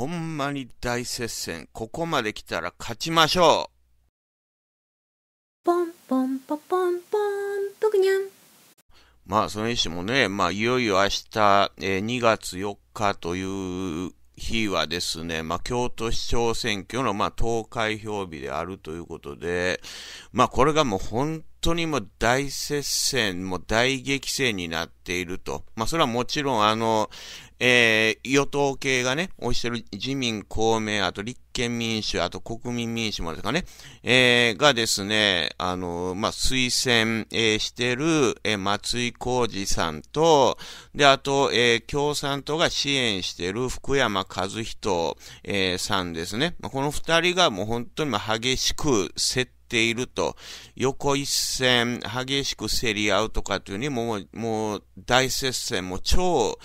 ほんまに大接戦。ここまで来たら勝ちましょう。ポンポンポポンポン、ぷくにゃん。まあ、それにしてもね、まあ、いよいよ明日、えー、2月4日という日はですね、まあ、京都市長選挙の、まあ、投開票日であるということで、まあ、これがもう本当にもう大接戦、もう大激戦になっていると。まあ、それはもちろん、あの、えー、与党系がね、推してる自民、公明、あと立憲民主、あと国民民主もですかね、えー、がですね、あの、まあ、推薦、えー、してる、えー、松井浩二さんと、で、あと、えー、共産党が支援してる福山和人、えー、さんですね。まあ、この二人がもう本当に激しくていると、横一線、激しく競り合うとかというにもう、もう大接戦、も超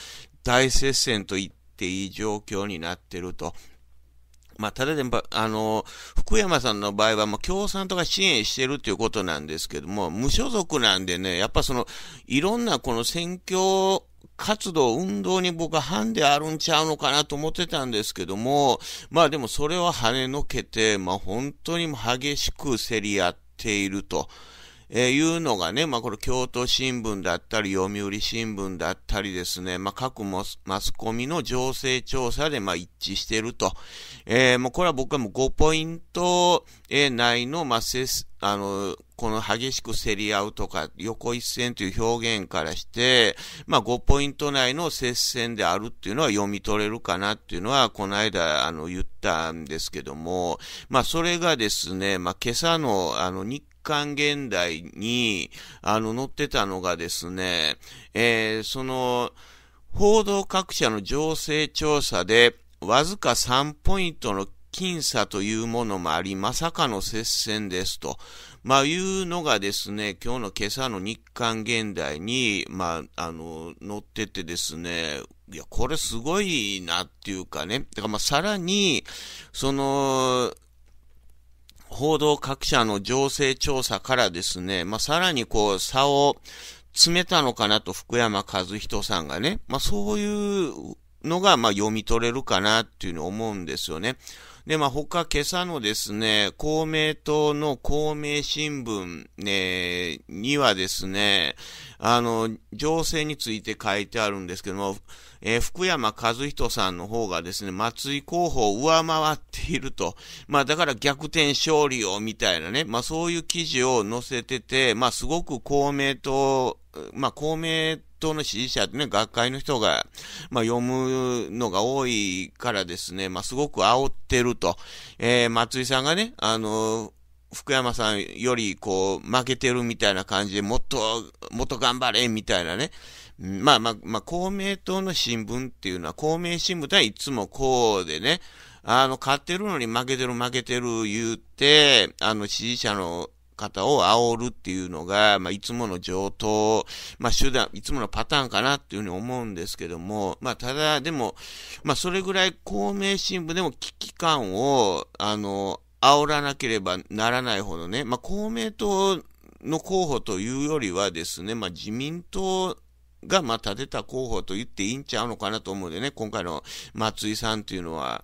大接戦と言っていい状況になっていると。まあ、ただでも、あの、福山さんの場合は、もう共産党が支援してるということなんですけども、無所属なんでね、やっぱその、いろんなこの選挙活動、運動に僕はハンデあるんちゃうのかなと思ってたんですけども、まあでもそれは跳ねのけて、まあ本当に激しく競り合っていると。えー、いうのがね、まあ、これ、京都新聞だったり、読売新聞だったりですね、まあ、各マスコミの情勢調査で、まあ、一致していると。えー、もうこれは僕はもう5ポイント、え内の、まあ、あの、この激しく競り合うとか、横一線という表現からして、まあ5ポイント内の接戦であるっていうのは読み取れるかなっていうのは、この間、あの、言ったんですけども、まあそれがですね、まあ今朝の、あの、日韓現代に、あの、載ってたのがですね、えー、その、報道各社の情勢調査で、わずか3ポイントの僅差というものもあり、まさかの接戦ですと、まあ、いうのがですね、今日の今朝の日刊現代に、まあ、あの、載っててですね、いや、これすごいなっていうかね、だからまあ、さらに、その、報道各社の情勢調査からですね、まあ、さらにこう、差を詰めたのかなと、福山和人さんがね、まあ、そういうのが、まあ、読み取れるかなっていうふうに思うんですよね。で、まあ、他、今朝のですね、公明党の公明新聞、ね、にはですね、あの、情勢について書いてあるんですけども、えー、福山和人さんの方がですね、松井候補を上回っていると。まあ、だから逆転勝利を、みたいなね、まあ、そういう記事を載せてて、まあ、すごく公明党まあ、公明党の支持者、ってね、学会の人が、まあ、読むのが多いからですね、まあ、すごく煽ってると。えー、松井さんがね、あの福山さんより、こう、負けてるみたいな感じで、もっと、もっと頑張れみたいなね。まあまあ、まあ、公明党の新聞っていうのは、公明新聞ではいつもこうでね、あの、勝ってるのに負けてる負けてる言って、あの、支持者の方を煽るっていうのが、まあ、いつもの上等、まあ、手段、いつものパターンかなっていうふうに思うんですけども、まあ、ただ、でも、まあ、それぐらい公明新聞でも危機感を、あの、煽らなければならないほどね、まあ、公明党の候補というよりはですね、まあ、自民党が、まあ、立てた候補と言っていいんちゃうのかなと思うんでね、今回の松井さんっていうのは、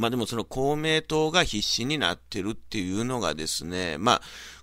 まあでもその公明党が必死になってるっていうのがですね、まあ、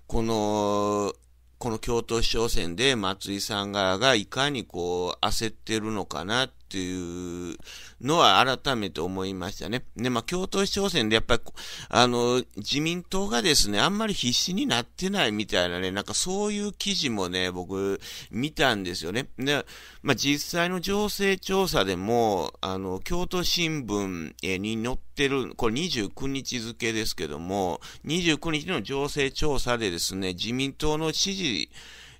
この、この京都市長選で松井さん側がいかにこう焦ってるのかなっっていうのは改めて思いましたね。で、まあ、都市商戦でやっぱり、あの、自民党がですね、あんまり必死になってないみたいなね、なんかそういう記事もね、僕、見たんですよね。で、まあ、実際の情勢調査でも、あの、京都新聞に載ってる、これ29日付ですけども、29日の情勢調査でですね、自民党の支持、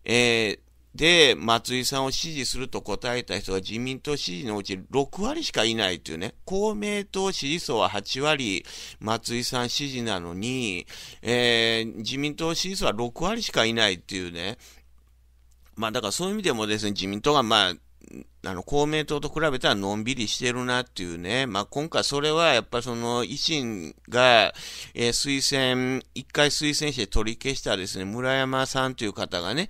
えーで、松井さんを支持すると答えた人が自民党支持のうち6割しかいないというね、公明党支持層は8割、松井さん支持なのに、えー、自民党支持層は6割しかいないっていうね、まあだからそういう意味でもですね、自民党がまあ、あの、公明党と比べたらのんびりしてるなっていうね。まあ、今回それはやっぱその維新が、えー、推薦、一回推薦して取り消したですね、村山さんという方がね、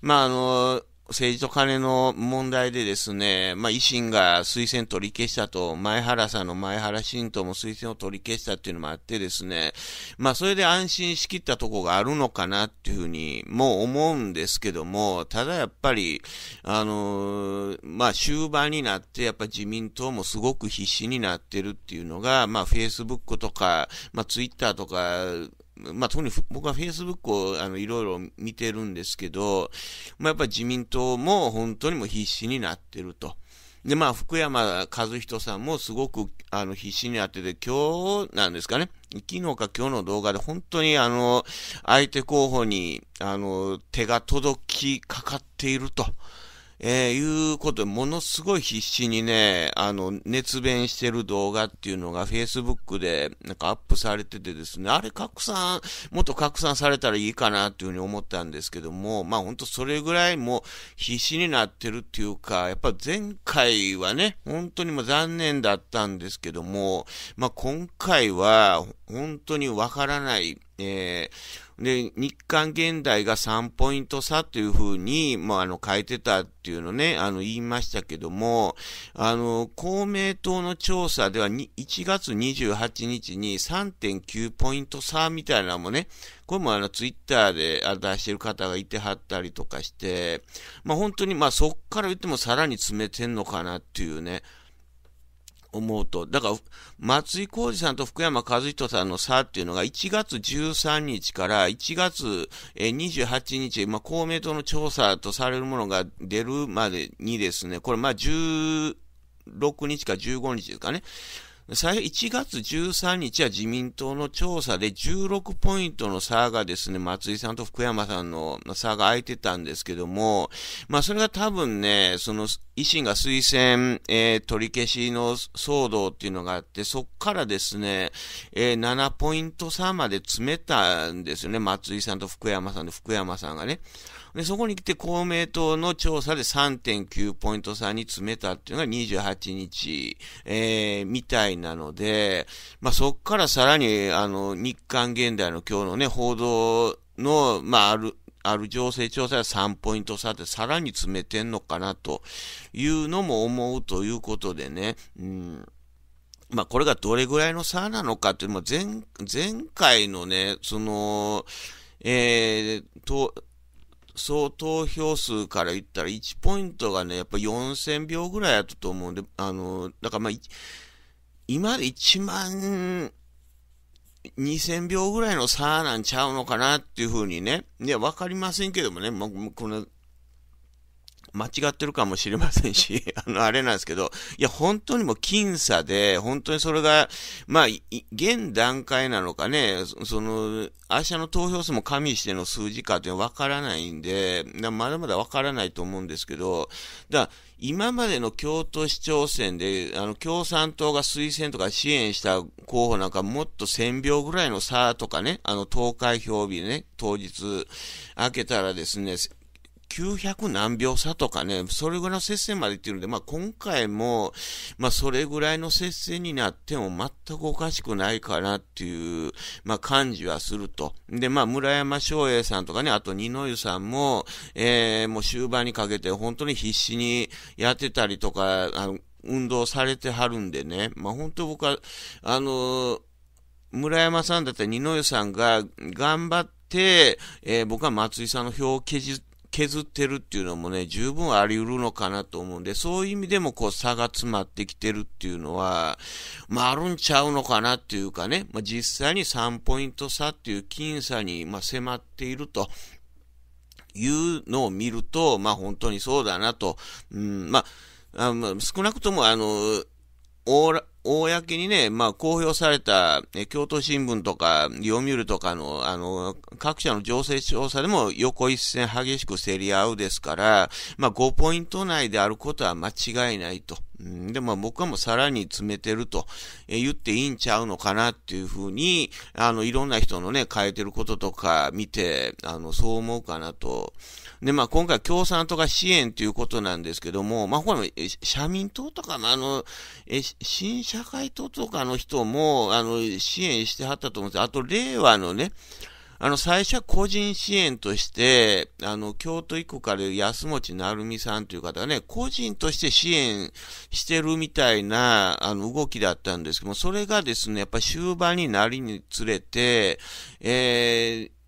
まあ、あの、政治と金の問題でですね、まあ、維新が推薦取り消したと、前原さんの前原新党も推薦を取り消したっていうのもあってですね、まあ、それで安心しきったとこがあるのかなっていうふうに、もう思うんですけども、ただやっぱり、あのまあ、終盤になって、やっぱ自民党もすごく必死になってるっていうのが、まあ、Facebook とか、まあ、Twitter とか、まあ、特に僕は Facebook をあのいろいろ見てるんですけど、まあ、やっぱり自民党も本当にも必死になってると。で、まあ、福山和人さんもすごくあの必死になってて、今日なんですかね、昨日か今日の動画で本当にあの、相手候補にあの、手が届きかかっていると。えー、いうことで、ものすごい必死にね、あの、熱弁してる動画っていうのが Facebook でなんかアップされててですね、あれ拡散、もっと拡散されたらいいかなっていうふうに思ったんですけども、まあほんとそれぐらいもう必死になってるっていうか、やっぱ前回はね、本当にも残念だったんですけども、まあ今回は本当にわからない、えー、で、日韓現代が3ポイント差というふうに、まあ、あの、変えてたっていうのね、あの、言いましたけども、あの、公明党の調査では1月28日に3.9ポイント差みたいなのもね、これもあの、ツイッターで出してる方がいてはったりとかして、まあ、本当に、まあ、そっから言ってもさらに詰めてんのかなっていうね、思うと、だから、松井浩二さんと福山和人さんの差っていうのが、1月13日から1月28日、まあ、公明党の調査とされるものが出るまでにですね、これ、まあ、16日か15日ですかね、最初1月13日は自民党の調査で16ポイントの差がですね、松井さんと福山さんの差が空いてたんですけども、まあそれが多分ね、その維新が推薦、えー、取り消しの騒動っていうのがあって、そっからですね、えー、7ポイント差まで詰めたんですよね、松井さんと福山さんで、福山さんがね。で、そこに来て公明党の調査で3.9ポイント差に詰めたっていうのが28日、えー、みたいななので、まあ、そこからさらに、あの、日韓現代の今日のね、報道の、まあ、ある、ある情勢調査は3ポイント差でさらに詰めてんのかなというのも思うということでね、うん。まあ、これがどれぐらいの差なのかっていうのも、前、前回のね、その、えー、と、総投票数から言ったら1ポイントがね、やっぱ4000票ぐらいやったと思うんで、あの、だからまあ、今で1万2000秒ぐらいの差なんちゃうのかなっていうふうにね、いや、わかりませんけどもね、もう、この、間違ってるかもしれませんし、あの、あれなんですけど、いや、本当にもう僅差で、本当にそれが、まあ、現段階なのかね、その、明日の投票数も加味しての数字かというのは分からないんで、だまだまだ分からないと思うんですけど、だ今までの京都市長選で、あの、共産党が推薦とか支援した候補なんかもっと1000票ぐらいの差とかね、あの、投開票日ね、当日開けたらですね、900何秒差とかね、それぐらいの接戦までいってるんで、まあ今回も、まあそれぐらいの接戦になっても全くおかしくないかなっていう、まあ感じはすると。で、まあ村山翔英さんとかね、あと二の湯さんも、えー、もう終盤にかけて本当に必死にやってたりとか、あの、運動されてはるんでね、まあ本当僕は、あのー、村山さんだったり二の湯さんが頑張って、えー、僕は松井さんの票を削って、削ってるっていうのもね、十分あり得るのかなと思うんで、そういう意味でもこう差が詰まってきてるっていうのは、まああるんちゃうのかなっていうかね、まあ、実際に3ポイント差っていう僅差に、まあ、迫っているというのを見ると、まあ本当にそうだなと、うん、まあ、あ少なくともあの、オーラ、公にね、まあ、公表された、京都新聞とか、読売とかの、あの、各社の情勢調査でも横一線激しく競り合うですから、まあ、5ポイント内であることは間違いないと。で、まあ、僕はもうさらに詰めてると言っていいんちゃうのかなっていうふうに、あの、いろんな人のね、変えてることとか見て、あの、そう思うかなと。で、まあ、今回共産党が支援ということなんですけども、まあ、これ社民党とか、の、あ、あの、え、新社会党とかの人も、あの、支援してはったと思うんですあと、令和のね、あの、最初は個人支援として、あの、京都一区から安持成美さんという方がね、個人として支援してるみたいな、あの、動きだったんですけども、それがですね、やっぱ終盤になりにつれて、えー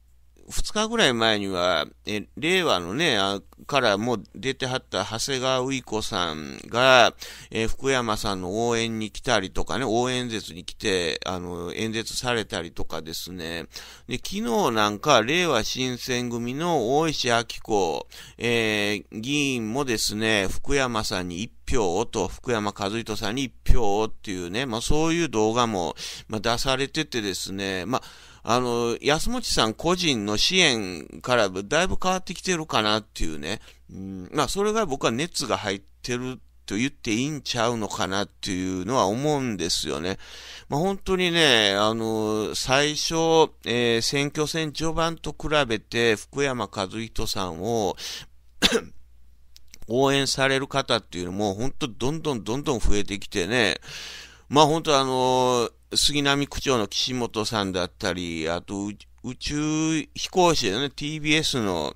2日ぐらい前には、え令和のね、からもう出てはった長谷川うい子さんが、え福山さんの応援に来たりとかね、応援演説に来て、あの、演説されたりとかですね。で、昨日なんか、令和新選組の大石明子、えー、議員もですね、福山さんに一票をと、福山和人さんに一票をっていうね、まあそういう動画も、まあ、出されててですね、まあ、あの、安持さん個人の支援からだいぶ変わってきてるかなっていうね。うん、まあ、それが僕は熱が入ってると言っていいんちゃうのかなっていうのは思うんですよね。まあ、本当にね、あの、最初、えー、選挙戦序盤と比べて福山和人さんを 応援される方っていうのも、本当どんどんどんどん増えてきてね、まあ本当あのー杉並区長の岸本さんだったり、あと宇宙飛行士だね、TBS の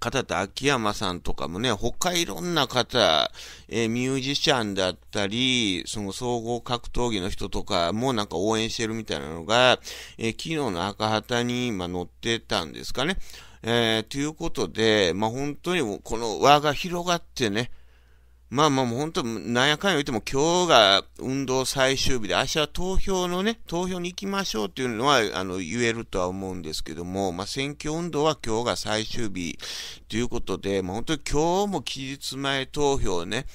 方と秋山さんとかもね、他いろんな方、えー、ミュージシャンだったり、その総合格闘技の人とかもなんか応援してるみたいなのが、えー、昨日の赤旗に今載ってたんですかね。えー、ということで、まあ、本当にこの輪が広がってね、まあまあもう本当、なんやかんや言っても今日が運動最終日で、明日は投票のね、投票に行きましょうっていうのは、あの、言えるとは思うんですけども、まあ選挙運動は今日が最終日ということで、まあ本当に今日も期日前投票ね、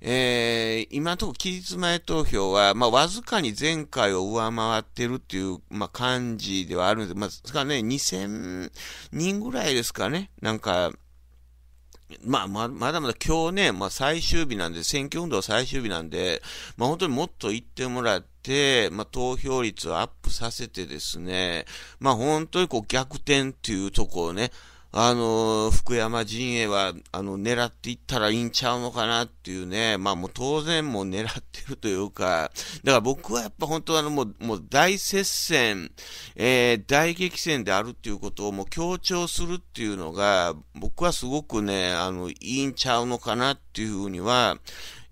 えー、今のところ期日前投票は、まあ、わずかに前回を上回ってるっていう、まあ、感じではあるんです。まあ、ね、2000人ぐらいですかね。なんか、まあ、ままだまだ今日ね、まあ、最終日なんで、選挙運動最終日なんで、まあ、本当にもっと行ってもらって、まあ、投票率をアップさせてですね、まあ、本当にこう逆転っていうとこをね、あの福山陣営は、あの、狙っていったらいいんちゃうのかなっていうね、まあもう当然もう狙ってるというか、だから僕はやっぱ本当はあのもう、もう大接戦、えー、大激戦であるっていうことをもう強調するっていうのが、僕はすごくね、あの、いいんちゃうのかなっていうふうには、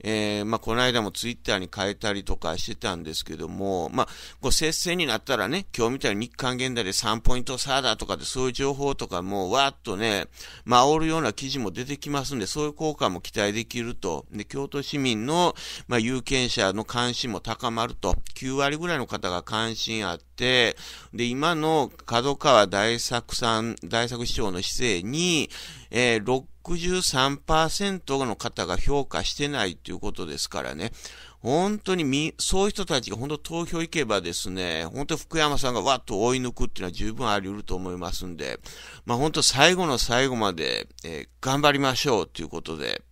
えー、まあ、この間もツイッターに変えたりとかしてたんですけども、まあ、こう接戦になったらね、今日みたいに日韓現代で3ポイント差だとかで、そういう情報とかもわーっとね、まあ、煽るような記事も出てきますんで、そういう効果も期待できると。で、京都市民の、まあ、有権者の関心も高まると。9割ぐらいの方が関心あって、で、今の角川大作さん、大作市長の姿勢に、えー、63%の方が評価してないということですからね、本当にみ、そういう人たちが本当投票行けばですね、本当福山さんがわっと追い抜くっていうのは十分あり得ると思いますんで、まあ本当最後の最後まで、えー、頑張りましょうということで。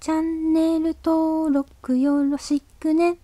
チャンネル登録よろしくね。